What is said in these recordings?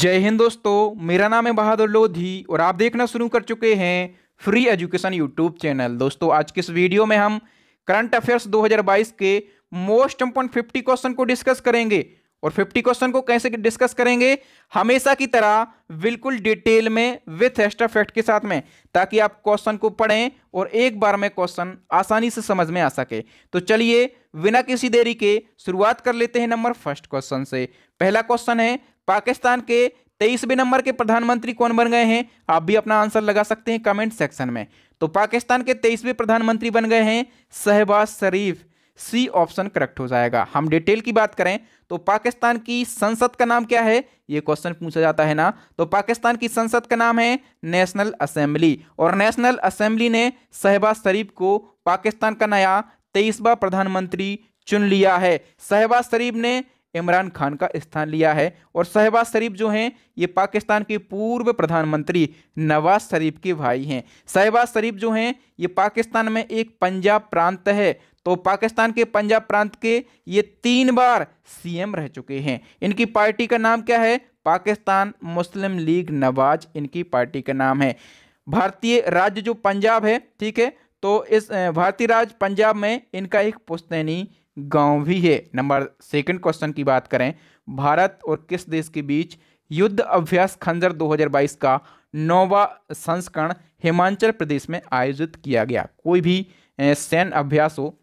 जय हिंद दोस्तों मेरा नाम है बहादुर लोधी और आप देखना शुरू कर चुके हैं फ्री एजुकेशन यूट्यूब चैनल दोस्तों आज के इस वीडियो में हम करंट अफेयर्स 2022 के मोस्ट इम्पोर्टेंट 50 क्वेश्चन को डिस्कस करेंगे और 50 क्वेश्चन को कैसे डिस्कस करेंगे हमेशा की तरह बिल्कुल डिटेल में विथ एक्स्ट्रा फैक्ट के साथ में ताकि आप क्वेश्चन को पढ़ें और एक बार में क्वेश्चन आसानी से समझ में आ सके तो चलिए बिना किसी देरी के शुरुआत कर लेते हैं नंबर फर्स्ट क्वेश्चन से पहला क्वेश्चन है पाकिस्तान के तेईसवें नंबर के प्रधानमंत्री कौन बन गए हैं आप भी अपना आंसर लगा सकते हैं कमेंट सेक्शन में तो पाकिस्तान के तेईसवें प्रधानमंत्री बन गए हैं Shahbaz Sharif C option correct हो जाएगा हम डिटेल की बात करें तो पाकिस्तान की संसद का नाम क्या है ये क्वेश्चन पूछा जाता है ना तो पाकिस्तान की संसद का नाम है नेशनल असेंबली और नेशनल असेंबली ने शहबाज शरीफ को पाकिस्तान का नया तेईसवा प्रधानमंत्री चुन लिया है शहबाज शरीफ ने इमरान खान का स्थान लिया है और शहबाज शरीफ जो हैं ये पाकिस्तान के पूर्व प्रधानमंत्री नवाज शरीफ के भाई हैं शहबाज शरीफ जो हैं ये पाकिस्तान में एक पंजाब प्रांत है तो पाकिस्तान के पंजाब प्रांत के ये तीन बार सीएम रह चुके हैं इनकी पार्टी का नाम क्या है पाकिस्तान मुस्लिम लीग नवाज इनकी पार्टी का नाम है भारतीय राज्य जो पंजाब है ठीक है तो इस भारतीय राज्य पंजाब में इनका एक पुस्तैनी गांव भी है नंबर सेकंड क्वेश्चन की बात करें भारत और किस देश के बीच युद्ध अभ्यास खंजर 2022 का नौवा संस्करण हिमाचल प्रदेश में आयोजित किया गया कोई भी सैन्य अभ्यास हो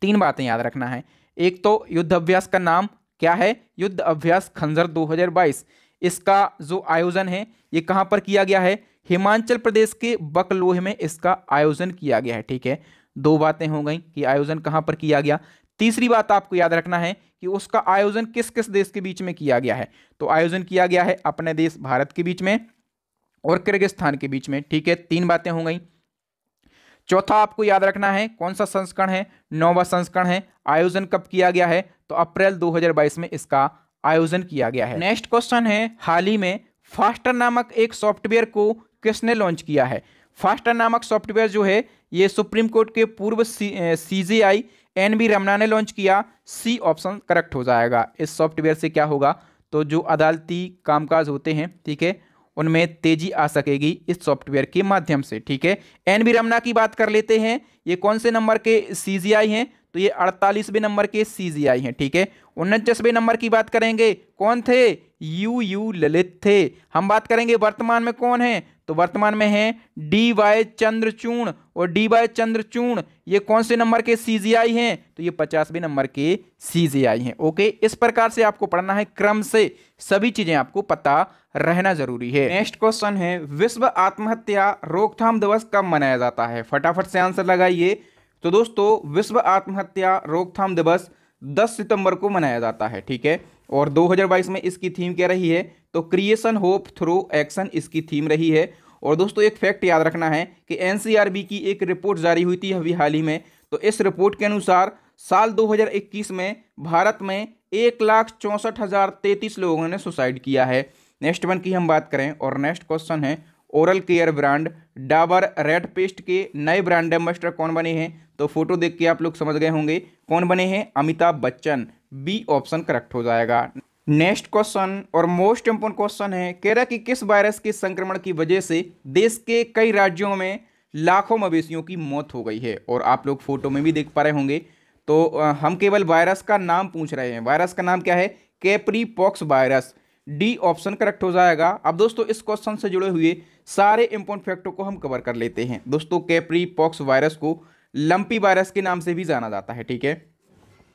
तीन बातें याद रखना है एक तो युद्ध अभ्यास का नाम क्या है युद्ध अभ्यास खंजर 2022 इसका जो आयोजन है ये कहाँ पर किया गया है हिमाचल प्रदेश के बकलोह में इसका आयोजन किया गया है ठीक है दो बातें हो गई कि आयोजन कहाँ पर किया गया तीसरी बात आपको याद रखना है कि उसका आयोजन किस किस देश के बीच में किया गया है तो आयोजन किया गया है अपने देश भारत के बीच में और किर्गिस्तान के बीच में ठीक है तीन बातें हो गई चौथा आपको याद रखना है कौन सा संस्करण है नौवा संस्करण है आयोजन कब किया गया है तो अप्रैल 2022 में इसका आयोजन किया गया है नेक्स्ट क्वेश्चन है हाल ही में फास्टर नामक एक सॉफ्टवेयर को किसने लॉन्च किया है फास्टर नामक सॉफ्टवेयर जो है ये सुप्रीम कोर्ट के पूर्व C J I N V Ramana ने लॉन्च किया सी ऑप्शन करेक्ट हो जाएगा इस सॉफ्टवेयर से क्या होगा तो जो अदालती कामकाज होते हैं ठीक है उनमें तेजी आ सकेगी इस सॉफ्टवेयर के माध्यम से ठीक है एन बी रमना की बात कर लेते हैं ये कौन से नंबर के सी जी आई हैं तो ये अड़तालीसवें नंबर के सी जी आई हैं ठीक है उनचासवें नंबर की बात करेंगे कौन थे यू यू ललित थे हम बात करेंगे वर्तमान में कौन है तो वर्तमान में है डी वाई चंद्रचूण और डी वाई चंद्रचूण ये कौन से नंबर के सी जी आई हैं तो ये पचासवें नंबर के सी जी आई हैं ओके इस प्रकार से आपको पढ़ना है क्रम से सभी चीज़ें आपको पता रहना जरूरी है नेक्स्ट क्वेश्चन है विश्व आत्महत्या रोकथाम दिवस कब मनाया जाता है फटाफट से आंसर लगाइए तो दोस्तों विश्व आत्महत्या रोकथाम दिवस 10 सितंबर को मनाया जाता है ठीक है और 2022 में इसकी थीम क्या रही है तो क्रिएशन होप थ्रू एक्शन इसकी थीम रही है और दोस्तों एक फैक्ट याद रखना है कि एन की एक रिपोर्ट जारी हुई थी अभी हाल ही में तो इस रिपोर्ट के अनुसार साल 2021 में भारत में एक लाख चौंसठ हज़ार तैंतीस लोगों ने सुसाइड किया है नेक्स्ट वन की हम बात करें और नेक्स्ट क्वेश्चन है oral care brand Dabur red paste के नए ब्रांड एम्बेस्टर कौन बने हैं तो फोटो देख के आप लोग समझ गए होंगे कौन बने हैं Amitabh Bachchan B option correct हो जाएगा नेक्स्ट क्वेश्चन और मोस्ट इम्पोर्टेंट क्वेश्चन है कह रहा कि किस वायरस के संक्रमण की वजह से देश के कई राज्यों में लाखों मवेशियों की मौत हो गई है और आप लोग फोटो में भी देख पा रहे होंगे तो हम केवल वायरस का नाम पूछ रहे हैं वायरस का नाम क्या है capripox virus D option correct हो जाएगा अब दोस्तों इस क्वेश्चन से जुड़े हुए सारे इम्पोर्टेंट फैक्टों को हम कवर कर लेते हैं दोस्तों कैप्री पॉक्स वायरस को लंपी वायरस के नाम से भी जाना जाता है ठीक है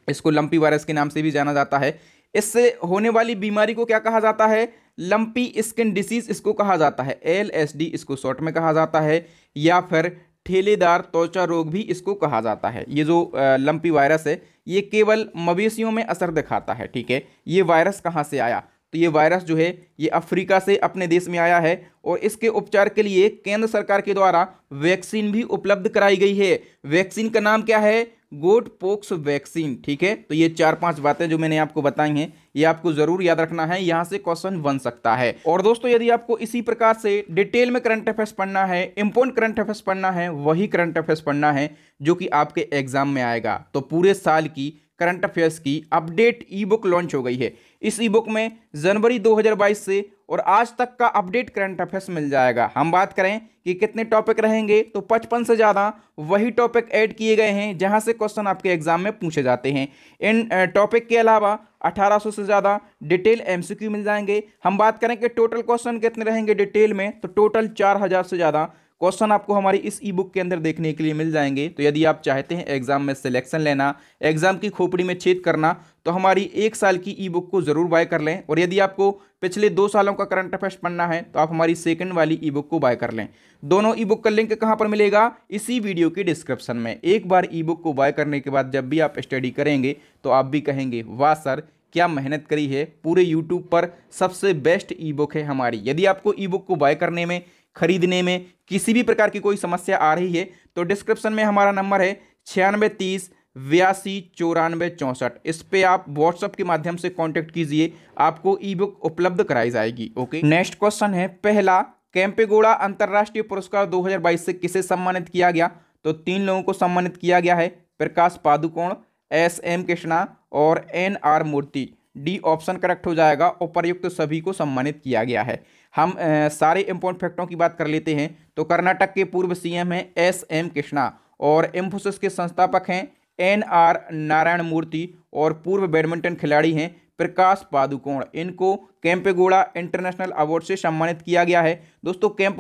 इसको लंपी वायरस के नाम से भी जाना जाता है इससे होने वाली बीमारी को क्या कहा जाता है लंपी स्किन डिसीज इसको कहा जाता है एल एस डी इसको शॉर्ट में कहा जाता है या फिर ठेलेदार त्वचा रोग भी इसको कहा जाता है ये जो लंपी वायरस है ये केवल मवेशियों में असर दिखाता है ठीक है ये वायरस कहाँ से आया तो ये वायरस जो है ये अफ्रीका से अपने देश में आया है और इसके उपचार के लिए केंद्र सरकार के द्वारा वैक्सीन भी उपलब्ध कराई गई है वैक्सीन का नाम क्या है गोट पोक्स वैक्सीन ठीक है तो ये चार पांच बातें जो मैंने आपको बताई हैं ये आपको जरूर याद रखना है यहाँ से क्वेश्चन बन सकता है और दोस्तों यदि आपको इसी प्रकार से डिटेल में करंट अफेयर्स पढ़ना है इम्पोर्ट करंट अफेयर्स पढ़ना है वही करंट अफेयर्स पढ़ना है जो कि आपके एग्जाम में आएगा तो पूरे साल की करंट अफेयर्स की अपडेट ई बुक लॉन्च हो गई है इस ई बुक में जनवरी 2022 से और आज तक का अपडेट करंट अफेयर्स मिल जाएगा हम बात करें कि कितने टॉपिक रहेंगे तो पचपन से ज़्यादा वही टॉपिक ऐड किए गए हैं जहां से क्वेश्चन आपके एग्जाम में पूछे जाते हैं इन टॉपिक के अलावा 1800 से ज़्यादा डिटेल एमसीक्यू मिल जाएंगे हम बात करें कि टोटल क्वेश्चन कितने रहेंगे डिटेल में तो टोटल चार से ज़्यादा क्वेश्चन आपको हमारी इस ई बुक के अंदर देखने के लिए मिल जाएंगे तो यदि आप चाहते हैं एग्जाम में सिलेक्शन लेना एग्जाम की खोपड़ी में छेद करना तो हमारी एक साल की ई बुक को जरूर बाय कर लें और यदि आपको पिछले दो सालों का करंट अफेयर्स पढ़ना है तो आप हमारी सेकंड वाली ई बुक को बाय कर लें दोनों ई बुक का लिंक कहाँ पर मिलेगा इसी वीडियो के डिस्क्रिप्शन में एक बार ई बुक को बाय करने के बाद जब भी आप स्टडी करेंगे तो आप भी कहेंगे वाह सर क्या मेहनत करी है पूरे यूट्यूब पर सबसे बेस्ट ई बुक है हमारी यदि आपको ई बुक को बाय करने में खरीदने में किसी भी प्रकार की कोई समस्या आ रही है तो डिस्क्रिप्शन में हमारा नंबर है छियानवे तीस बयासी चौरानवे चौंसठ इस पर आप व्हाट्सअप के माध्यम से कांटेक्ट कीजिए आपको ई बुक उपलब्ध कराई जाएगी ओके नेक्स्ट क्वेश्चन है पहला कैंपेगोड़ा अंतर्राष्ट्रीय पुरस्कार 2022 से किसे सम्मानित किया गया तो तीन लोगों को सम्मानित किया गया है प्रकाश पादुकोण एस एम कृष्णा और N R Murthy D option correct हो जाएगा उपरयुक्त सभी को सम्मानित किया गया है हम सारे इम्पोर्टेंट फैक्टों की बात कर लेते हैं तो कर्नाटक के पूर्व सीएम हैं एस एम कृष्णा और इम्फोसिस के संस्थापक हैं एन आर नारायण मूर्ति और पूर्व बैडमिंटन खिलाड़ी हैं प्रकाश पादुकोण इनको कैंपेगोड़ा इंटरनेशनल अवार्ड से सम्मानित किया गया है दोस्तों कैंप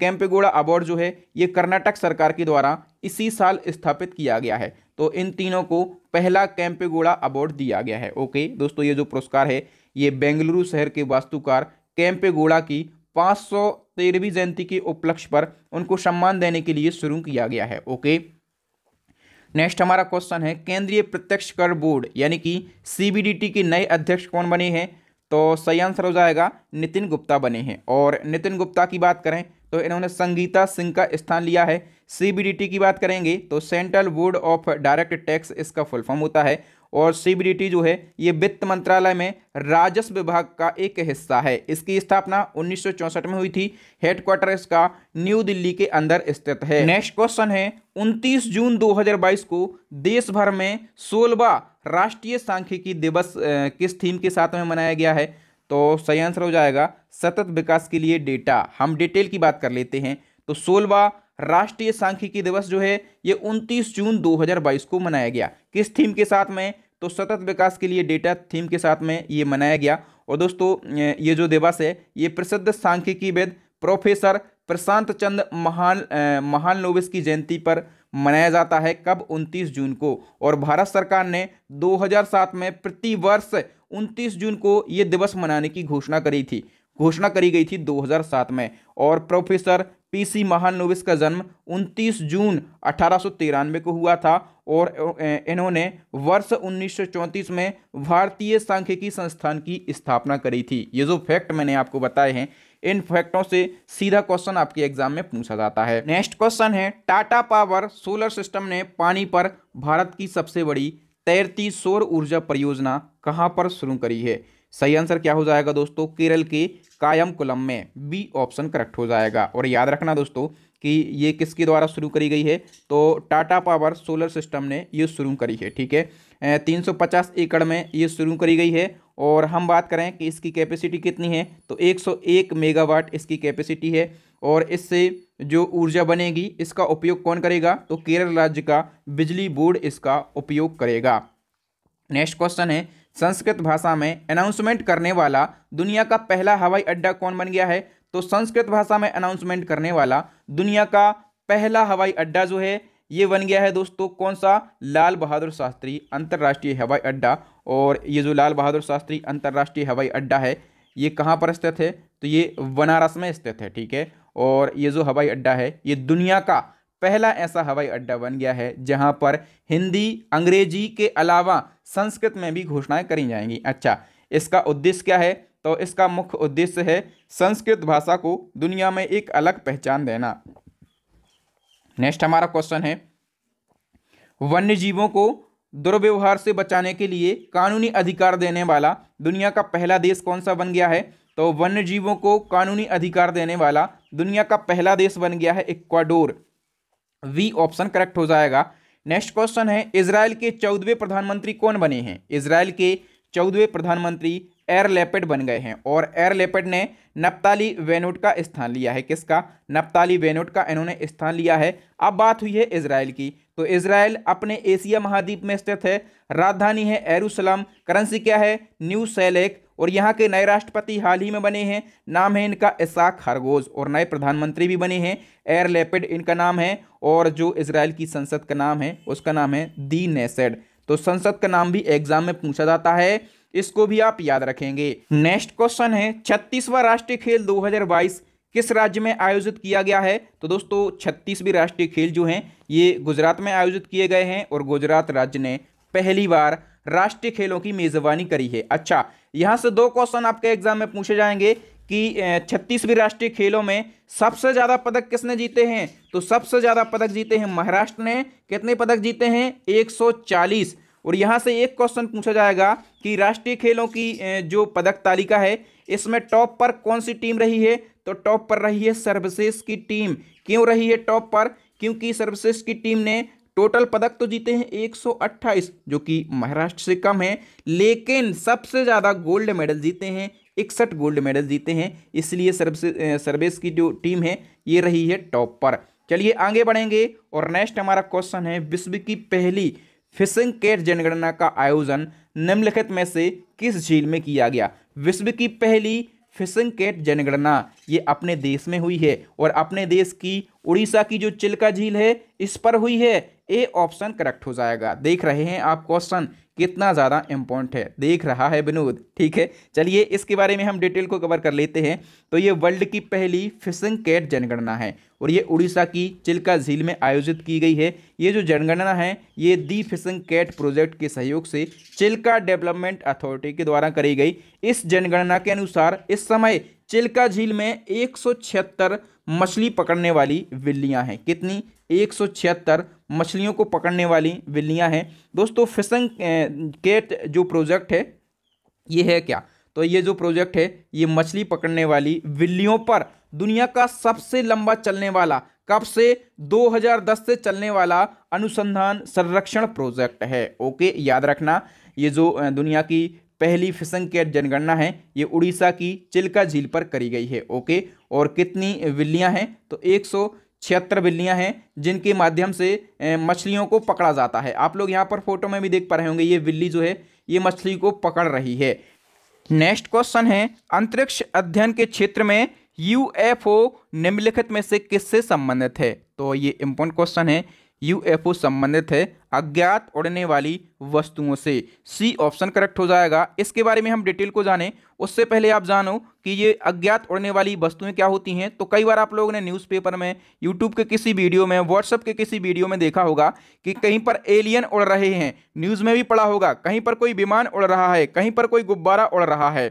कैंपेगोड़ा अवार्ड जो है ये कर्नाटक सरकार के द्वारा इसी साल स्थापित किया गया है तो इन तीनों को पहला कैंपेगोड़ा अवार्ड दिया गया है ओके दोस्तों ये जो पुरस्कार है ये बेंगलुरु शहर के वास्तुकार कैंपेगोड़ा की पाँच सौ तेरहवीं जयंती के उपलक्ष्य पर उनको सम्मान देने के लिए शुरू किया गया है ओके नेक्स्ट हमारा क्वेश्चन है केंद्रीय प्रत्यक्ष कर बोर्ड यानी कि सीबीडीटी के नए अध्यक्ष कौन बने हैं तो सही आंसर हो जाएगा नितिन गुप्ता बने हैं और नितिन गुप्ता की बात करें तो इन्होंने संगीता सिंह का स्थान लिया है सीबीडीटी की बात करेंगे तो Central Board of Direct tax इसका फुल फॉर्म होता है और सीबीडीटी जो है ये वित्त मंत्रालय में राजस्व विभाग का एक हिस्सा है इसकी स्थापना उन्नीस में हुई थी हेडक्वार्टर इसका न्यू दिल्ली के अंदर स्थित है नेक्स्ट क्वेश्चन है 29 जून 2022 को देश भर में सोलवा राष्ट्रीय सांख्यिकी दिवस किस थीम के साथ में मनाया गया है तो सही आंसर हो जाएगा सतत विकास के लिए डेटा हम डिटेल की बात कर लेते हैं तो सोलवा राष्ट्रीय सांख्यिकी दिवस जो है ये 29 जून 2022 को मनाया गया किस थीम के साथ में तो सतत विकास के लिए डेटा थीम के साथ में ये मनाया गया और दोस्तों ये जो दिवस है ये प्रसिद्ध सांख्यिकी वेद प्रोफेसर प्रशांत चंद महान महान नोबिस की जयंती पर मनाया जाता है कब 29 जून को और भारत सरकार ने 2007 में प्रति वर्ष 29 जून को ये दिवस मनाने की घोषणा करी थी घोषणा करी गई थी 2007 में और प्रोफेसर पीसी महानोविस का जन्म 29 जून अठारह को हुआ था और इन्होंने वर्ष 1934 में भारतीय सांख्यिकी संस्थान की स्थापना करी थी ये जो फैक्ट मैंने आपको बताए हैं इन फैक्टों से सीधा क्वेश्चन आपके एग्जाम में पूछा जाता है नेक्स्ट क्वेश्चन है टाटा पावर सोलर सिस्टम ने पानी पर भारत की सबसे बड़ी तैरती सौर ऊर्जा परियोजना कहाँ पर शुरू करी है सही आंसर क्या हो जाएगा दोस्तों केरल के कायमकुलम में बी ऑप्शन करेक्ट हो जाएगा और याद रखना दोस्तों कि ये किसके द्वारा शुरू करी गई है तो टाटा पावर सोलर सिस्टम ने ये शुरू करी है ठीक है 350 एकड़ में ये शुरू करी गई है और हम बात करें कि इसकी कैपेसिटी कितनी है तो 101 मेगावाट इसकी कैपेसिटी है और इससे जो ऊर्जा बनेगी इसका उपयोग कौन करेगा तो केरल राज्य का बिजली बोर्ड इसका उपयोग करेगा नेक्स्ट क्वेश्चन है संस्कृत भाषा में अनाउंसमेंट करने वाला दुनिया का पहला हवाई अड्डा कौन बन गया है तो संस्कृत भाषा में अनाउंसमेंट करने वाला दुनिया का पहला हवाई अड्डा जो है ये बन गया है दोस्तों कौन सा लाल बहादुर शास्त्री अंतर्राष्ट्रीय हवाई अड्डा और ये जो लाल बहादुर शास्त्री अंतर्राष्ट्रीय हवाई अड्डा है ये कहाँ पर स्थित है तो ये बनारस में स्थित है ठीक है और ये जो हवाई अड्डा है ये दुनिया का पहला ऐसा हवाई अड्डा बन गया है जहां पर हिंदी अंग्रेजी के अलावा संस्कृत में भी घोषणाएं करी जाएंगी अच्छा इसका उद्देश्य क्या है तो इसका मुख्य उद्देश्य है संस्कृत भाषा को दुनिया में एक अलग पहचान देना नेक्स्ट हमारा क्वेश्चन है वन्य जीवों को दुर्व्यवहार से बचाने के लिए कानूनी अधिकार देने वाला दुनिया का पहला देश कौन सा बन गया है तो वन्य जीवों को कानूनी अधिकार देने वाला दुनिया का पहला देश बन गया है इक्वाडोर वी ऑप्शन करेक्ट हो जाएगा नेक्स्ट क्वेश्चन है इसराइल के चौदहवें प्रधानमंत्री कौन बने हैं इसराइल के चौदहवें प्रधानमंत्री एयर लेपेड बन गए हैं और एयर लेपेड ने नप्ताली वेनोट का स्थान लिया है किसका नप्ताली वेनोट का इन्होंने स्थान लिया है अब बात हुई है इसराइल की तो इसराइल अपने एशिया महाद्वीप में स्थित है राजधानी है एरूसलम करेंसी क्या है न्यू सैलेक और यहाँ के नए राष्ट्रपति हाल ही में बने हैं नाम है इनका इसाक हरगोज और नए प्रधानमंत्री भी बने हैं एयर लेपिड इनका नाम है और जो इसराइल की संसद का नाम है उसका नाम है दी नेसेड तो संसद का नाम भी एग्जाम में पूछा जाता है इसको भी आप याद रखेंगे नेक्स्ट क्वेश्चन है छत्तीसवां राष्ट्रीय खेल 2022 किस राज्य में आयोजित किया गया है तो दोस्तों छत्तीसवीं राष्ट्रीय खेल जो हैं ये गुजरात में आयोजित किए गए हैं और गुजरात राज्य ने पहली बार राष्ट्रीय खेलों की मेजबानी करी है अच्छा यहाँ से दो क्वेश्चन आपके एग्जाम में पूछे जाएंगे कि छत्तीसवीं राष्ट्रीय खेलों में सबसे ज़्यादा पदक किसने जीते हैं तो सबसे ज़्यादा पदक जीते हैं महाराष्ट्र ने कितने पदक जीते हैं 140 और यहाँ से एक क्वेश्चन पूछा जाएगा कि राष्ट्रीय खेलों की जो पदक तालिका है इसमें टॉप पर कौन सी टीम रही है तो टॉप पर रही है सर्विसेस की टीम क्यों रही है टॉप पर क्योंकि सर्विसेस की टीम ने टोटल पदक तो जीते हैं 128 जो कि महाराष्ट्र से कम है लेकिन सबसे ज़्यादा गोल्ड मेडल जीते हैं इकसठ गोल्ड मेडल जीते हैं इसलिए सर्वे सर्वेस की जो टीम है ये रही है टॉप पर चलिए आगे बढ़ेंगे और नेक्स्ट हमारा क्वेश्चन है विश्व की पहली फिशिंग कैट जनगणना का आयोजन निम्नलिखित में से किस झील में किया गया विश्व की पहली फिशिंग कैट जनगणना ये अपने देश में हुई है और अपने देश की उड़ीसा की जो चिल्का झील है इस पर हुई है ए ऑप्शन करेक्ट हो जाएगा देख रहे हैं आप क्वेश्चन कितना ज़्यादा इम्पोर्टेंट है देख रहा है विनोद ठीक है चलिए इसके बारे में हम डिटेल को कवर कर लेते हैं तो ये वर्ल्ड की पहली फिशिंग कैट जनगणना है और ये उड़ीसा की चिल्का झील में आयोजित की गई है ये जो जनगणना है ये दी फिशिंग कैट प्रोजेक्ट के सहयोग से चिल्का डेवलपमेंट अथॉरिटी के द्वारा करी गई इस जनगणना के अनुसार इस समय चिल्का झील में एक मछली पकड़ने वाली बिल्लियाँ हैं कितनी एक मछलियों को पकड़ने वाली बिल्लियाँ हैं दोस्तों फिशंग केट जो प्रोजेक्ट है ये है क्या तो ये जो प्रोजेक्ट है ये मछली पकड़ने वाली बिल्लियों पर दुनिया का सबसे लंबा चलने वाला कब से 2010 से चलने वाला अनुसंधान संरक्षण प्रोजेक्ट है ओके याद रखना ये जो दुनिया की पहली फिशंग केट जनगणना है ये उड़ीसा की चिल्का झील पर करी गई है ओके और कितनी बिल्लियाँ हैं तो एक सौ छिहत्तर बिल्लियाँ हैं जिनके माध्यम से मछलियों को पकड़ा जाता है आप लोग यहाँ पर फोटो में भी देख पा रहे होंगे ये बिल्ली जो है ये मछली को पकड़ रही है नेक्स्ट क्वेश्चन है अंतरिक्ष अध्ययन के क्षेत्र में यूएफओ निम्नलिखित में से किससे संबंधित है तो ये इम्पोर्टेंट क्वेश्चन है यूएफओ संबंधित है अज्ञात उड़ने वाली वस्तुओं से सी ऑप्शन करेक्ट हो जाएगा इसके बारे में हम डिटेल को जानें उससे पहले आप जानो कि ये अज्ञात उड़ने वाली वस्तुएं क्या होती हैं तो कई बार आप लोगों ने न्यूज़पेपर में यूट्यूब के किसी वीडियो में व्हाट्सअप के किसी वीडियो में देखा होगा कि कहीं पर एलियन उड़ रहे हैं न्यूज़ में भी पढ़ा होगा कहीं पर कोई विमान उड़ रहा है कहीं पर कोई गुब्बारा उड़ रहा है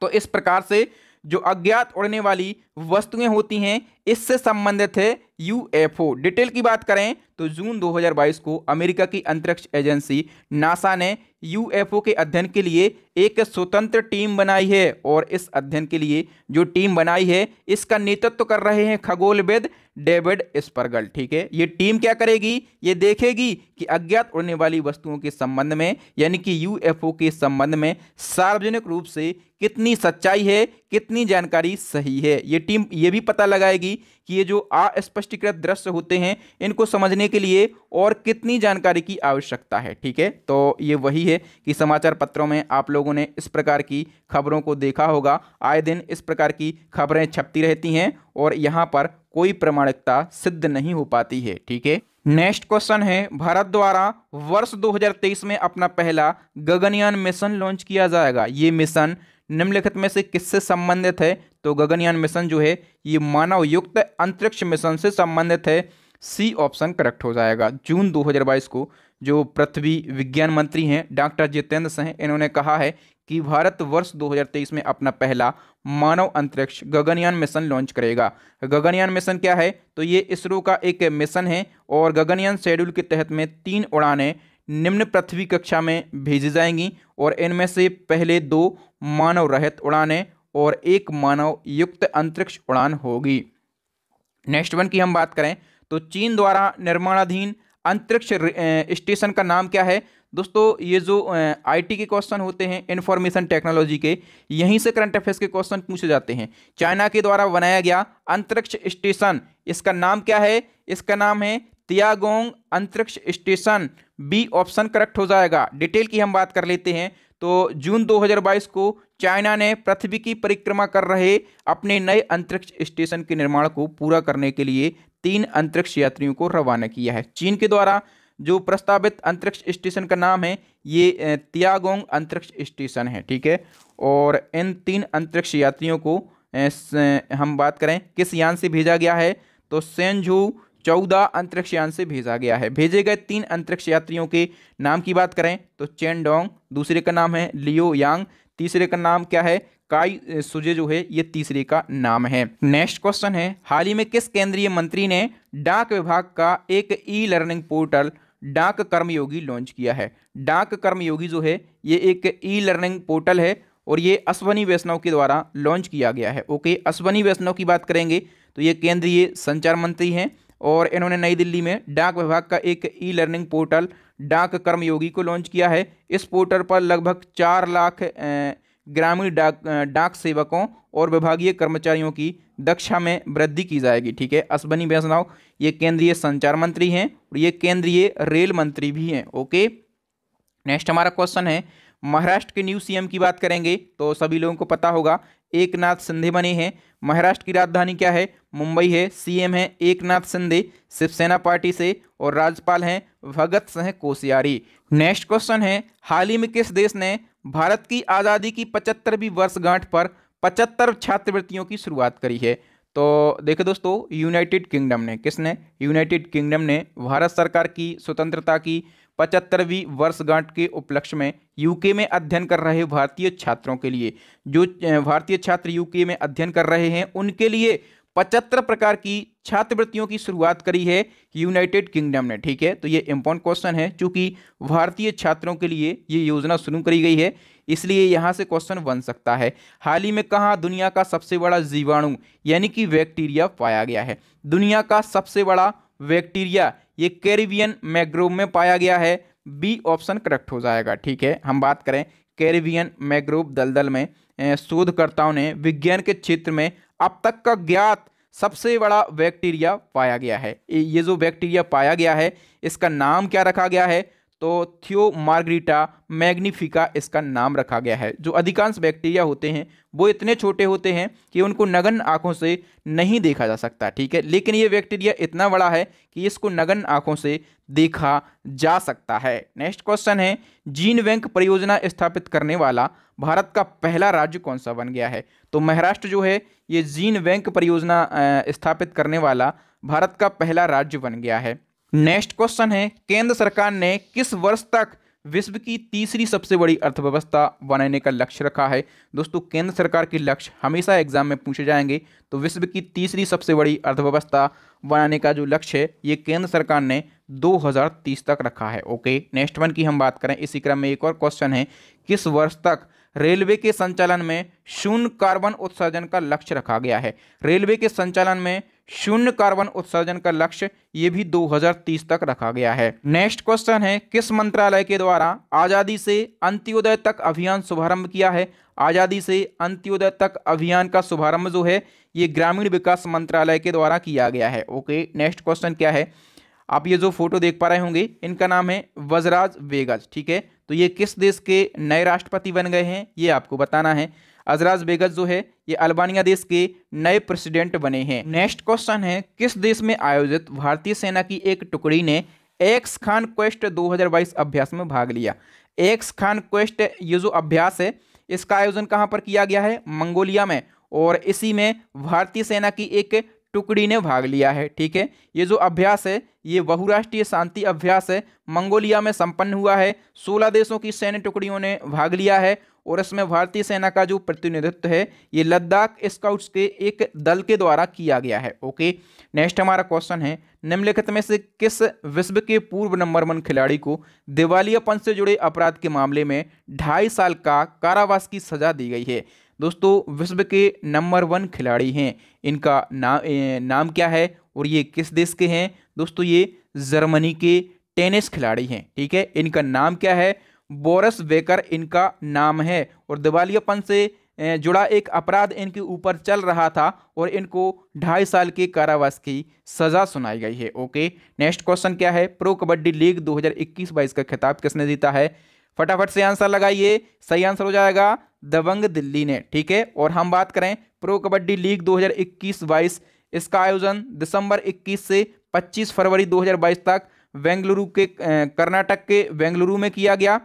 तो इस प्रकार से जो अज्ञात उड़ने वाली वस्तुएं होती हैं इससे संबंधित है यूएफओ डिटेल की बात करें तो जून 2022 को अमेरिका की अंतरिक्ष एजेंसी नासा ने यूएफओ के अध्ययन के लिए एक स्वतंत्र टीम बनाई है और इस अध्ययन के लिए जो टीम बनाई है इसका नेतृत्व तो कर रहे हैं खगोलविद डेविड स्पर्गल ठीक है ये टीम क्या करेगी ये देखेगी कि अज्ञात उड़ने वाली वस्तुओं के संबंध में यानी कि यूएफओ के संबंध में सार्वजनिक रूप से कितनी सच्चाई है कितनी जानकारी सही है ये टीम ये भी पता लगाएगी होगी कि ये जो अस्पष्टीकृत दृश्य होते हैं इनको समझने के लिए और कितनी जानकारी की आवश्यकता है ठीक है तो ये वही है कि समाचार पत्रों में आप लोगों ने इस प्रकार की खबरों को देखा होगा आए दिन इस प्रकार की खबरें छपती रहती हैं और यहाँ पर कोई प्रमाणिकता सिद्ध नहीं हो पाती है ठीक है नेक्स्ट क्वेश्चन है भारत द्वारा वर्ष 2023 में अपना पहला गगनयान मिशन लॉन्च किया जाएगा ये मिशन निम्नलिखित में से किससे संबंधित है तो गगनयान मिशन जो है ये मानव युक्त अंतरिक्ष मिशन से संबंधित है सी ऑप्शन करेक्ट हो जाएगा जून 2022 को जो पृथ्वी विज्ञान मंत्री हैं डॉक्टर जितेंद्र सिंह इन्होंने कहा है कि भारत वर्ष 2023 में अपना पहला मानव अंतरिक्ष गगनयान मिशन लॉन्च करेगा गगनयान मिशन क्या है तो ये इसरो का एक मिशन है और गगनयान शेड्यूल के तहत में तीन उड़ानें निम्न पृथ्वी कक्षा में भेजी जाएंगी और इनमें से पहले दो मानव रहित उड़ाने और एक मानव युक्त अंतरिक्ष उड़ान होगी नेक्स्ट वन की हम बात करें तो चीन द्वारा निर्माणाधीन अंतरिक्ष स्टेशन का नाम क्या है दोस्तों ये जो आईटी के क्वेश्चन होते हैं इंफॉर्मेशन टेक्नोलॉजी के यहीं से करंट अफेयर्स के क्वेश्चन पूछे जाते हैं चाइना के द्वारा बनाया गया अंतरिक्ष स्टेशन इसका नाम क्या है इसका नाम है तियागोंग अंतरिक्ष स्टेशन बी ऑप्शन करेक्ट हो जाएगा डिटेल की हम बात कर लेते हैं तो जून 2022 को चाइना ने पृथ्वी की परिक्रमा कर रहे अपने नए अंतरिक्ष स्टेशन के निर्माण को पूरा करने के लिए तीन अंतरिक्ष यात्रियों को रवाना किया है चीन के द्वारा जो प्रस्तावित अंतरिक्ष स्टेशन का नाम है ये तियागोंग अंतरिक्ष स्टेशन है ठीक है और इन तीन अंतरिक्ष यात्रियों को हम बात करें किस यान से भेजा गया है तो सेंझू चौदह अंतरिक्ष यान से भेजा गया है भेजे गए तीन अंतरिक्ष यात्रियों के नाम की बात करें तो चेन डोंग दूसरे का नाम है लियो यांग तीसरे का नाम क्या है काई सुजे जो है ये तीसरे का नाम है नेक्स्ट क्वेश्चन है हाल ही में किस केंद्रीय मंत्री ने डाक विभाग का एक ई लर्निंग पोर्टल डाक कर्मयोगी लॉन्च किया है डाक कर्मयोगी जो है ये एक ई लर्निंग पोर्टल है और ये अश्वनी वैष्णव के द्वारा लॉन्च किया गया है ओके अश्वनी वैष्णव की बात करेंगे तो ये केंद्रीय संचार मंत्री हैं और इन्होंने नई दिल्ली में डाक विभाग का एक ई लर्निंग पोर्टल डाक कर्मयोगी को लॉन्च किया है इस पोर्टल पर लगभग चार लाख ग्रामीण डाक डाक सेवकों और विभागीय कर्मचारियों की दक्षा में वृद्धि की जाएगी ठीक है अश्वनी वैष्णव ये केंद्रीय संचार मंत्री हैं और ये केंद्रीय रेल मंत्री भी हैं ओके नेक्स्ट हमारा क्वेश्चन है महाराष्ट्र के न्यू सीएम की बात करेंगे तो सभी लोगों को पता होगा एक नाथ सिंधे बने हैं महाराष्ट्र की राजधानी क्या है मुंबई है सीएम है एक नाथ सिंधे शिवसेना पार्टी से और राज्यपाल हैं भगत सिंह कोशियारी नेक्स्ट क्वेश्चन है हाल ही में किस देश ने भारत की आज़ादी की पचहत्तरवीं वर्षगांठ पर पचहत्तर छात्रवृत्तियों की शुरुआत करी है तो देखो दोस्तों यूनाइटेड किंगडम ने किसने यूनाइटेड किंगडम ने भारत सरकार की स्वतंत्रता की पचहत्तरवीं वर्षगांठ के उपलक्ष्य में यूके में अध्ययन कर रहे भारतीय छात्रों के लिए जो भारतीय छात्र यूके में अध्ययन कर रहे हैं उनके लिए पचहत्तर प्रकार की छात्रवृत्तियों की शुरुआत करी है यूनाइटेड किंगडम ने ठीक है तो ये इम्पोर्टेंट क्वेश्चन है चूँकि भारतीय छात्रों के लिए ये योजना शुरू करी गई है इसलिए यहाँ से क्वेश्चन बन सकता है हाल ही में कहाँ दुनिया का सबसे बड़ा जीवाणु यानी कि बैक्टीरिया पाया गया है दुनिया का सबसे बड़ा बैक्टीरिया ये कैरिबियन मैग्रोव में पाया गया है बी ऑप्शन करेक्ट हो जाएगा ठीक है हम बात करें कैरिबियन मैग्रोव दलदल में शोधकर्ताओं ने विज्ञान के क्षेत्र में अब तक का ज्ञात सबसे बड़ा बैक्टीरिया पाया गया है ये जो बैक्टीरिया पाया गया है इसका नाम क्या रखा गया है तो थियो मार्गरीटा मैग्निफिका इसका नाम रखा गया है जो अधिकांश बैक्टीरिया होते हैं वो इतने छोटे होते हैं कि उनको नगन आँखों से नहीं देखा जा सकता ठीक है लेकिन ये बैक्टीरिया इतना बड़ा है कि इसको नगन आँखों से देखा जा सकता है नेक्स्ट क्वेश्चन है जीन बैंक परियोजना स्थापित करने वाला भारत का पहला राज्य कौन सा बन गया है तो महाराष्ट्र जो है ये जीन बैंक परियोजना स्थापित करने वाला भारत का पहला राज्य बन गया है नेक्स्ट क्वेश्चन है केंद्र सरकार ने किस वर्ष तक विश्व की तीसरी सबसे बड़ी अर्थव्यवस्था बनाने का लक्ष्य रखा है दोस्तों केंद्र सरकार के लक्ष्य हमेशा एग्जाम में पूछे जाएंगे तो विश्व की तीसरी सबसे बड़ी अर्थव्यवस्था बनाने का जो लक्ष्य है ये केंद्र सरकार ने 2030 तक रखा है ओके नेक्स्ट वन की हम बात करें इसी क्रम में एक और क्वेश्चन है किस वर्ष तक रेलवे के संचालन में शून्य कार्बन उत्सर्जन का लक्ष्य रखा गया है रेलवे के संचालन में शून्य कार्बन उत्सर्जन का लक्ष्य ये भी 2030 तक रखा गया है नेक्स्ट क्वेश्चन है किस मंत्रालय के द्वारा आज़ादी से अंत्योदय तक अभियान शुभारंभ किया है आज़ादी से अंत्योदय तक अभियान का शुभारंभ जो है ये ग्रामीण विकास मंत्रालय के द्वारा किया गया है ओके नेक्स्ट क्वेश्चन क्या है आप ये जो फोटो देख पा रहे होंगे इनका नाम है वजराज वेगज ठीक है तो ये किस देश के नए राष्ट्रपति बन गए हैं ये आपको बताना है अजराज बेगत जो है ये अल्बानिया देश के नए प्रेसिडेंट बने हैं नेक्स्ट क्वेश्चन है किस देश में आयोजित भारतीय सेना की एक टुकड़ी ने एक्स खान क्वेस्ट 2022 अभ्यास में भाग लिया एक्स खान क्वेस्ट ये जो अभ्यास है इसका आयोजन कहाँ पर किया गया है मंगोलिया में और इसी में भारतीय सेना की एक टुकड़ी ने भाग लिया है ठीक है ये जो अभ्यास है ये बहुराष्ट्रीय शांति अभ्यास है मंगोलिया में संपन्न हुआ है सोलह देशों की सैन्य टुकड़ियों ने भाग लिया है और इसमें भारतीय सेना का जो प्रतिनिधित्व है ये लद्दाख स्काउट्स के एक दल के द्वारा किया गया है ओके नेक्स्ट हमारा क्वेश्चन है निम्नलिखित में से किस विश्व के पूर्व नंबर वन खिलाड़ी को दिवालियापन से जुड़े अपराध के मामले में ढाई साल का कारावास की सजा दी गई है दोस्तों विश्व के नंबर वन खिलाड़ी हैं इनका नाम नाम क्या है और ये किस देश के हैं दोस्तों ये जर्मनी के टेनिस खिलाड़ी हैं ठीक है इनका नाम क्या है बोरस वेकर इनका नाम है और दिवालियापन से जुड़ा एक अपराध इनके ऊपर चल रहा था और इनको ढाई साल के कारावास की सज़ा सुनाई गई है ओके नेक्स्ट क्वेश्चन क्या है प्रो कबड्डी लीग 2021 हजार का खिताब किसने जीता है फटाफट से आंसर लगाइए सही आंसर हो जाएगा दबंग दिल्ली ने ठीक है और हम बात करें प्रो कबड्डी लीग 2021 हजार इसका आयोजन दिसंबर 21 से 25 फरवरी 2022 तक बेंगलुरु के कर्नाटक के बेंगलुरु में किया गया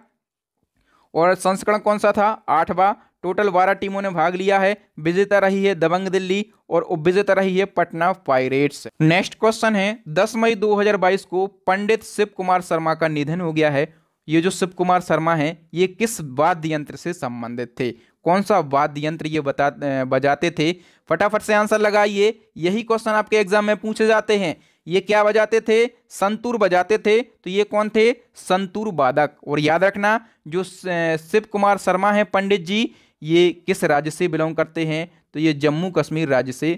और संस्करण कौन सा था आठवां टोटल बारह टीमों ने भाग लिया है विजेता रही है दबंग दिल्ली और उपविजेता रही है पटना पायरेट्स नेक्स्ट क्वेश्चन है 10 मई 2022 को पंडित शिव कुमार शर्मा का निधन हो गया है ये जो शिव कुमार शर्मा है ये किस वाद्य यंत्र से संबंधित थे कौन सा वाद्य यंत्र ये बता बजाते थे फटाफट से आंसर लगाइए यही क्वेश्चन आपके एग्जाम में पूछे जाते हैं ये क्या बजाते थे संतूर बजाते थे तो ये कौन थे संतूर वादक और याद रखना जो शिव कुमार शर्मा हैं पंडित जी ये किस राज्य से बिलोंग करते हैं तो ये जम्मू कश्मीर राज्य से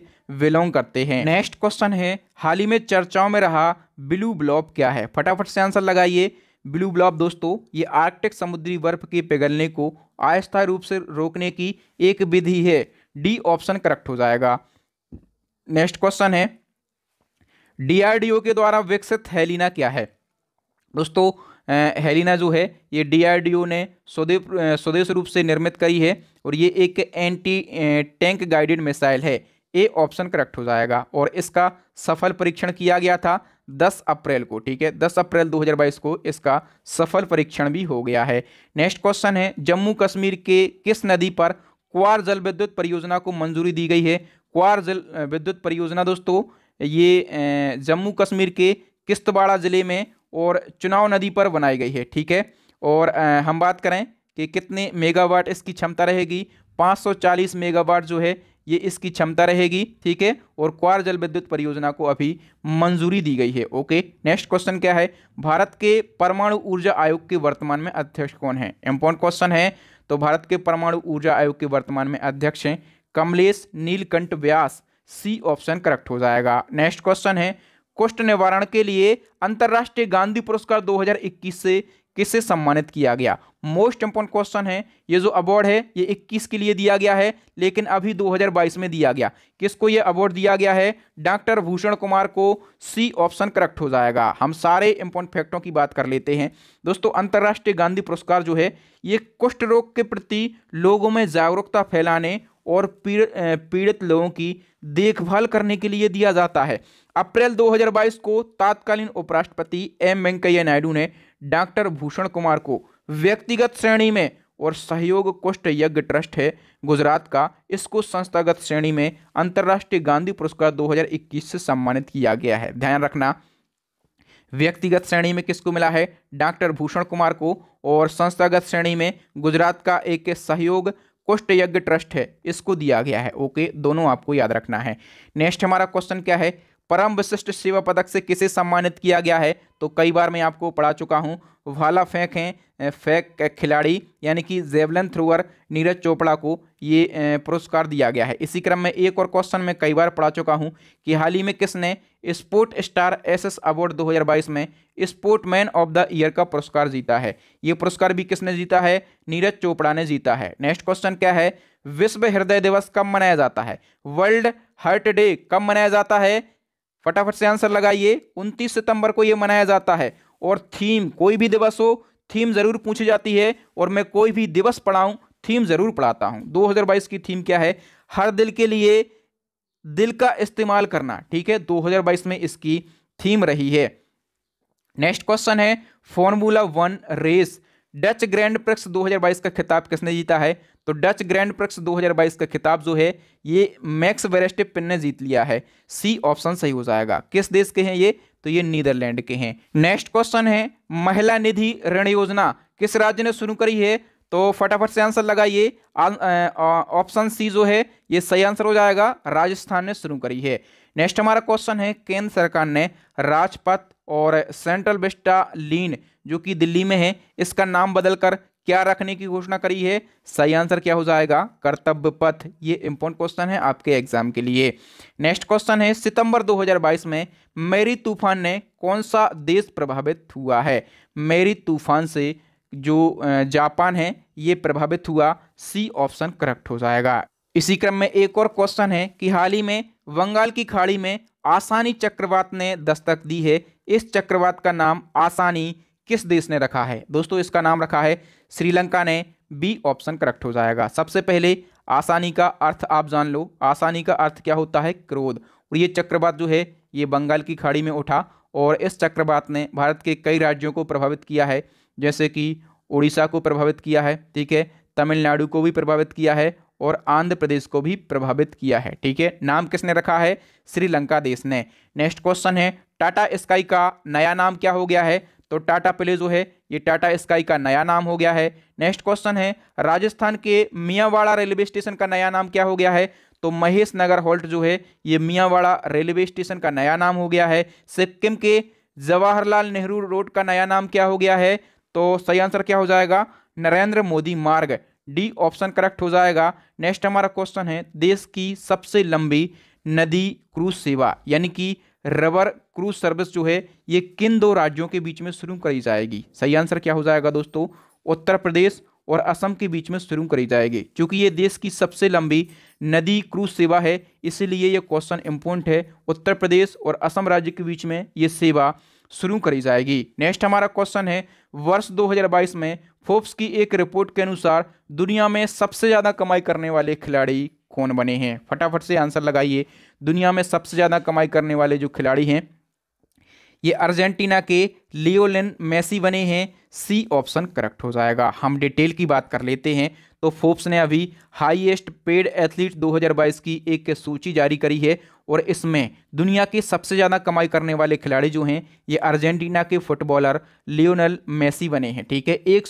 बिलोंग करते हैं नेक्स्ट क्वेश्चन है हाल ही में चर्चाओं में रहा ब्लू ब्लॉब क्या है फटाफट से आंसर लगाइए ब्लू ब्लॉब दोस्तों ये आर्कटिक समुद्री बर्फ के पिघलने को आस्था रूप से रोकने की एक विधि है डी ऑप्शन करेक्ट हो जाएगा नेक्स्ट क्वेश्चन है डीआरडीओ के द्वारा विकसित हेलिना क्या है दोस्तों हेलिना जो है ये डीआरडीओ ने स्वदेश स्वदेश रूप से निर्मित करी है और ये एक एंटी टैंक गाइडेड मिसाइल है ए ऑप्शन करेक्ट हो जाएगा और इसका सफल परीक्षण किया गया था 10 अप्रैल को ठीक है 10 अप्रैल 2022 को इसका सफल परीक्षण भी हो गया है नेक्स्ट क्वेश्चन है जम्मू कश्मीर के किस नदी पर क्वार जल विद्युत परियोजना को मंजूरी दी गई है क्वार जल विद्युत परियोजना दोस्तों ये जम्मू कश्मीर के किश्तवाड़ा ज़िले में और चुनाव नदी पर बनाई गई है ठीक है और हम बात करें कि कितने मेगावाट इसकी क्षमता रहेगी 540 मेगावाट जो है ये इसकी क्षमता रहेगी ठीक है और क्वार जल विद्युत परियोजना को अभी मंजूरी दी गई है ओके नेक्स्ट क्वेश्चन क्या है भारत के परमाणु ऊर्जा आयोग के वर्तमान में अध्यक्ष कौन है इम्पोर्टेंट क्वेश्चन है तो भारत के परमाणु ऊर्जा आयोग के वर्तमान में अध्यक्ष हैं Kamlesh Nilkanth Vyas C option correct हो जाएगा नेक्स्ट क्वेश्चन है कुष्ठ निवारण के लिए अंतर्राष्ट्रीय गांधी पुरस्कार 2021 से किसे सम्मानित किया गया मोस्ट इंपोर्टेंट क्वेश्चन है ये जो अवार्ड है ये 21 के लिए दिया गया है लेकिन अभी 2022 में दिया गया किसको ये अवार्ड दिया गया है डॉक्टर भूषण कुमार को सी ऑप्शन करेक्ट हो जाएगा हम सारे इंपोर्टेंट फैक्टों की बात कर लेते हैं दोस्तों अंतर्राष्ट्रीय गांधी पुरस्कार जो है ये कुष्ठ रोग के प्रति लोगों में जागरूकता फैलाने और पीड़ित लोगों की देखभाल करने के लिए दिया जाता है अप्रैल 2022 को तात्कालीन उपराष्ट्रपति एम वेंकैया नायडू ने डॉक्टर भूषण कुमार को व्यक्तिगत श्रेणी में और सहयोग कुष्ठ यज्ञ ट्रस्ट है गुजरात का इसको संस्थागत श्रेणी में अंतर्राष्ट्रीय गांधी पुरस्कार 2021 से सम्मानित किया गया है ध्यान रखना व्यक्तिगत श्रेणी में किसको मिला है डॉक्टर भूषण कुमार को और संस्थागत श्रेणी में गुजरात का एक सहयोग कुष्ठ यज्ञ ट्रस्ट है इसको दिया गया है ओके दोनों आपको याद रखना है नेक्स्ट हमारा क्वेश्चन क्या है परम विशिष्ट सेवा पदक से किसे सम्मानित किया गया है तो कई बार मैं आपको पढ़ा चुका हूँ वाला फेंक हैं फेंक खिलाड़ी यानी कि जेवलन थ्रोअर नीरज चोपड़ा को ये पुरस्कार दिया गया है इसी क्रम में एक और क्वेश्चन में कई बार पढ़ा चुका हूँ कि हाल ही में किसने स्पोर्ट स्टार एसएस अवार्ड 2022 में स्पोर्टमैन ऑफ द ईयर का पुरस्कार जीता है ये पुरस्कार भी किसने जीता है नीरज चोपड़ा ने जीता है नेक्स्ट क्वेश्चन क्या है विश्व हृदय दिवस कब मनाया जाता है वर्ल्ड हार्ट डे कब मनाया जाता है फटाफट से आंसर लगाइए 29 सितंबर को ये मनाया जाता है और थीम कोई भी दिवस हो थीम ज़रूर पूछी जाती है और मैं कोई भी दिवस पढ़ाऊं थीम ज़रूर पढ़ाता हूं 2022 की थीम क्या है हर दिल के लिए दिल का इस्तेमाल करना ठीक है 2022 में इसकी थीम रही है नेक्स्ट क्वेश्चन है Formula One race Dutch Grand Prix 2022 का खिताब किसने जीता है तो डच ग्रैंड प्रक्स 2022 का खिताब जो है ये मैक्स वेरेस्टिपिन ने जीत लिया है सी ऑप्शन सही हो जाएगा किस देश के हैं ये तो ये नीदरलैंड के हैं नेक्स्ट क्वेश्चन है महिला निधि ऋण योजना किस राज्य ने शुरू करी है तो फटाफट से आंसर लगाइए ऑप्शन सी जो है ये सही आंसर हो जाएगा राजस्थान ने शुरू करी है नेक्स्ट हमारा क्वेश्चन है केंद्र सरकार ने राजपथ और सेंट्रल बिस्टा लीन जो कि दिल्ली में है इसका नाम बदलकर क्या रखने की घोषणा करी है सही आंसर क्या हो जाएगा कर्तव्य पथ ये इंपॉर्टेंट क्वेश्चन है आपके एग्जाम के लिए नेक्स्ट क्वेश्चन है सितंबर 2022 में मेरी तूफान ने कौन सा देश प्रभावित हुआ है मेरी तूफान से जो जापान है ये प्रभावित हुआ सी ऑप्शन करेक्ट हो जाएगा इसी क्रम में एक और क्वेश्चन है कि हाल ही में बंगाल की खाड़ी में आसानी चक्रवात ने दस्तक दी है इस चक्रवात का नाम आसानी किस देश ने रखा है दोस्तों इसका नाम रखा है श्रीलंका ने बी ऑप्शन करेक्ट हो जाएगा सबसे पहले आसानी का अर्थ आप जान लो आसानी का अर्थ क्या होता है क्रोध और ये चक्रवात जो है ये बंगाल की खाड़ी में उठा और इस चक्रवात ने भारत के कई राज्यों को प्रभावित किया है जैसे कि उड़ीसा को प्रभावित किया है ठीक है तमिलनाडु को भी प्रभावित किया है और आंध्र प्रदेश को भी प्रभावित किया है ठीक है नाम किसने रखा है श्रीलंका देश ने नेक्स्ट क्वेश्चन है टाटा स्काई का नया नाम क्या हो गया है तो टाटा प्लेजो है ये टाटा स्काई का नया नाम हो गया है नेक्स्ट क्वेश्चन है राजस्थान के मियावाड़ा रेलवे स्टेशन का नया नाम क्या हो गया है तो महेश नगर हॉल्ट जो है ये मियावाड़ा रेलवे स्टेशन का नया नाम हो गया है सिक्किम के जवाहरलाल नेहरू रोड का नया नाम क्या हो गया है तो सही आंसर क्या हो जाएगा नरेंद्र मोदी मार्ग डी ऑप्शन करेक्ट हो जाएगा नेक्स्ट हमारा क्वेश्चन है देश की सबसे लंबी नदी क्रूज सेवा यानी कि रबर क्रूज सर्विस जो है ये किन दो राज्यों के बीच में शुरू करी जाएगी सही आंसर क्या हो जाएगा दोस्तों उत्तर प्रदेश और असम के बीच में शुरू करी जाएगी क्योंकि ये देश की सबसे लंबी नदी क्रूज सेवा है इसीलिए ये क्वेश्चन इम्पोर्टेंट है उत्तर प्रदेश और असम राज्य के बीच में ये सेवा शुरू करी जाएगी नेक्स्ट हमारा क्वेश्चन है वर्ष 2022 में फोर्ब्स की एक रिपोर्ट के अनुसार दुनिया में सबसे ज़्यादा कमाई करने वाले खिलाड़ी कौन बने हैं फटाफट से आंसर लगाइए दुनिया में सबसे ज़्यादा कमाई करने वाले जो खिलाड़ी हैं ये अर्जेंटीना के लियोलिन मेसी बने हैं सी ऑप्शन करेक्ट हो जाएगा हम डिटेल की बात कर लेते हैं तो फोर्ब्स ने अभी हाईएस्ट पेड एथलीट 2022 की एक सूची जारी करी है और इसमें दुनिया के सबसे ज़्यादा कमाई करने वाले खिलाड़ी जो हैं ये अर्जेंटीना के फुटबॉलर लियोनल मेसी बने हैं ठीक है एक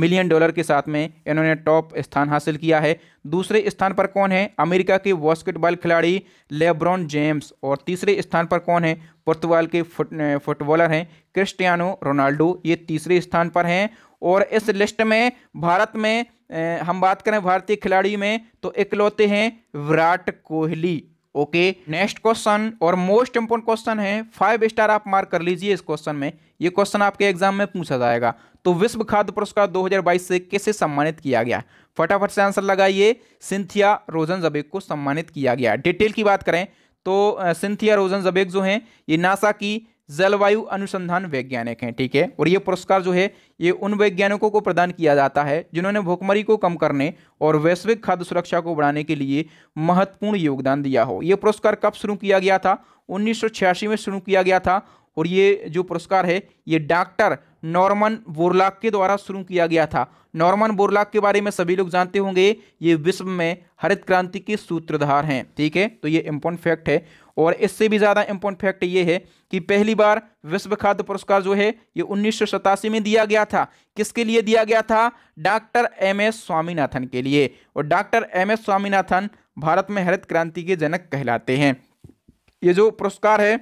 मिलियन डॉलर के साथ में इन्होंने टॉप स्थान हासिल किया है दूसरे स्थान पर कौन है अमेरिका के बास्केटबॉल खिलाड़ी लेब्रॉन जेम्स और तीसरे स्थान पर कौन है पुर्तगाल के फुटबॉलर हैं क्रिस्टियानो रोनाल्डो ये तीसरे स्थान पर हैं और इस लिस्ट में भारत में हम बात करें भारतीय खिलाड़ी में तो इकलौते हैं Virat Kohli okay next question और मोस्ट इंपोर्टेंट क्वेश्चन है फाइव स्टार आप मार्क कर लीजिए इस क्वेश्चन में ये क्वेश्चन आपके एग्जाम में पूछा जाएगा तो विश्व खाद्य पुरस्कार 2022 से किसे सम्मानित किया गया फटाफट से आंसर लगाइए सिंथिया रोजन जबेक को सम्मानित किया गया डिटेल की बात करें तो सिंथिया रोजन जबेक जो हैं ये नासा की जलवायु अनुसंधान वैज्ञानिक हैं ठीक है और ये पुरस्कार जो है ये उन वैज्ञानिकों को प्रदान किया जाता है जिन्होंने भूखमरी को कम करने और वैश्विक खाद्य सुरक्षा को बढ़ाने के लिए महत्वपूर्ण योगदान दिया हो ये पुरस्कार कब शुरू किया गया था उन्नीस में शुरू किया गया था और ये जो पुरस्कार है ये डॉक्टर नॉर्मन बोरलाक के द्वारा शुरू किया गया था नॉर्मन बोरलाक के बारे में सभी लोग जानते होंगे ये विश्व में हरित क्रांति के सूत्रधार हैं ठीक है तो ये इम्पोर्टेंट फैक्ट है और इससे भी ज़्यादा इम्पोर्टेंट फैक्ट ये है कि पहली बार विश्व खाद्य पुरस्कार जो है ये उन्नीस में दिया गया था किसके लिए दिया गया था डॉक्टर एम एस स्वामीनाथन के लिए और doctor M S Swaminathan Bharat में हरित क्रांति के जनक कहलाते हैं ये जो पुरस्कार है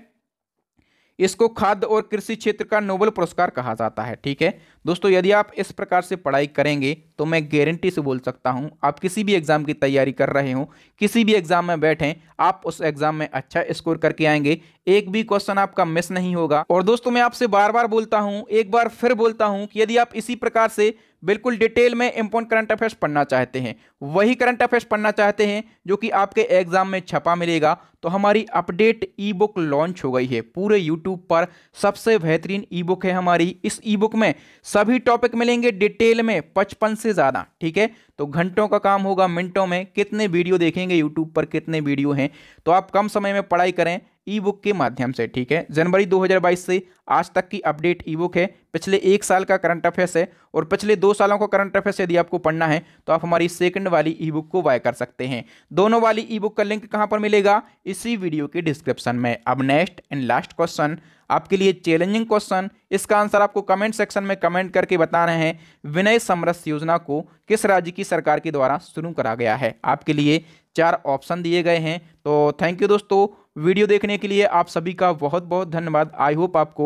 इसको खाद्य और कृषि क्षेत्र का नोबल पुरस्कार कहा जाता है ठीक है दोस्तों यदि आप इस प्रकार से पढ़ाई करेंगे तो मैं गारंटी से बोल सकता हूँ आप किसी भी एग्ज़ाम की तैयारी कर रहे हो किसी भी एग्ज़ाम में बैठें आप उस एग्ज़ाम में अच्छा स्कोर करके आएंगे एक भी क्वेश्चन आपका मिस नहीं होगा और दोस्तों मैं आपसे बार बार बोलता हूँ एक बार फिर बोलता हूँ कि यदि आप इसी प्रकार से बिल्कुल डिटेल में इम्पोर्टेंट करंट अफेयर्स पढ़ना चाहते हैं वही करंट अफेयर्स पढ़ना चाहते हैं जो कि आपके एग्जाम में छपा मिलेगा तो हमारी अपडेट ई बुक लॉन्च हो गई है पूरे यूट्यूब पर सबसे बेहतरीन ई बुक है हमारी इस ई बुक में सभी टॉपिक मिलेंगे डिटेल में पचपन से ज़्यादा ठीक है तो घंटों का काम होगा मिनटों में कितने वीडियो देखेंगे यूट्यूब पर कितने वीडियो हैं तो आप कम समय में पढ़ाई करें ई बुक के माध्यम से ठीक है जनवरी 2022 से आज तक की अपडेट ई बुक है पिछले एक साल का करंट अफेयर्स है और पिछले दो सालों का करंट अफेयर्स यदि आपको पढ़ना है तो आप हमारी सेकंड वाली ई बुक को बाय कर सकते हैं दोनों वाली ई बुक का लिंक कहाँ पर मिलेगा इसी वीडियो के डिस्क्रिप्शन में अब नेक्स्ट एंड लास्ट क्वेश्चन आपके लिए चैलेंजिंग क्वेश्चन इसका आंसर आपको कमेंट सेक्शन में कमेंट करके बताना है विनय समरस योजना को किस राज्य की सरकार के द्वारा शुरू करा गया है आपके लिए चार ऑप्शन दिए गए हैं तो थैंक यू दोस्तों वीडियो देखने के लिए आप सभी का बहुत बहुत धन्यवाद आई होप आपको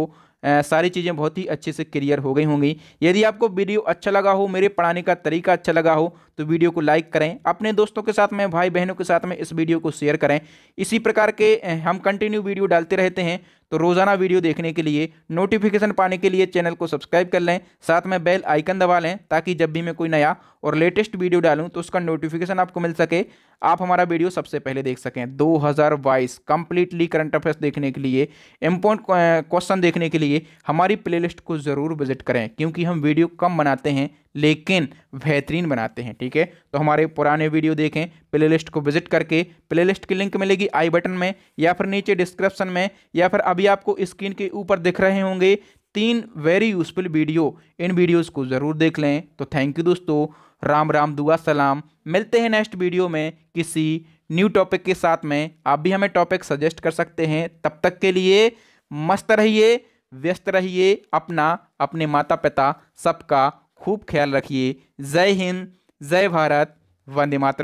सारी चीज़ें बहुत ही अच्छे से क्लियर हो गई होंगी यदि आपको वीडियो अच्छा लगा हो मेरे पढ़ाने का तरीका अच्छा लगा हो तो वीडियो को लाइक करें अपने दोस्तों के साथ में भाई बहनों के साथ में इस वीडियो को शेयर करें इसी प्रकार के हम कंटिन्यू वीडियो डालते रहते हैं तो रोज़ाना वीडियो देखने के लिए नोटिफिकेशन पाने के लिए चैनल को सब्सक्राइब कर लें साथ में बेल आइकन दबा लें ताकि जब भी मैं कोई नया और लेटेस्ट वीडियो डालूं तो उसका नोटिफिकेशन आपको मिल सके आप हमारा वीडियो सबसे पहले देख सकें दो हज़ार बाईस कंप्लीटली करंट अफेयर्स देखने के लिए इम्पोर्ट क्वेश्चन देखने के लिए हमारी लिस्ट को ज़रूर विजिट करें क्योंकि हम वीडियो कम बनाते हैं लेकिन बेहतरीन बनाते हैं ठीक है तो हमारे पुराने वीडियो देखें प्लेलिस्ट को विजिट करके प्लेलिस्ट की लिंक मिलेगी आई बटन में या फिर नीचे डिस्क्रिप्शन में या फिर अभी आपको स्क्रीन के ऊपर दिख रहे होंगे तीन वेरी यूजफुल वीडियो इन वीडियोस को ज़रूर देख लें तो थैंक यू दोस्तों राम राम दुआ सलाम मिलते हैं नेक्स्ट वीडियो में किसी न्यू टॉपिक के साथ में आप भी हमें टॉपिक सजेस्ट कर सकते हैं तब तक के लिए मस्त रहिए व्यस्त रहिए अपना अपने माता पिता सबका खूब ख्याल रखिए जय हिंद जय भारत वंदे मातरम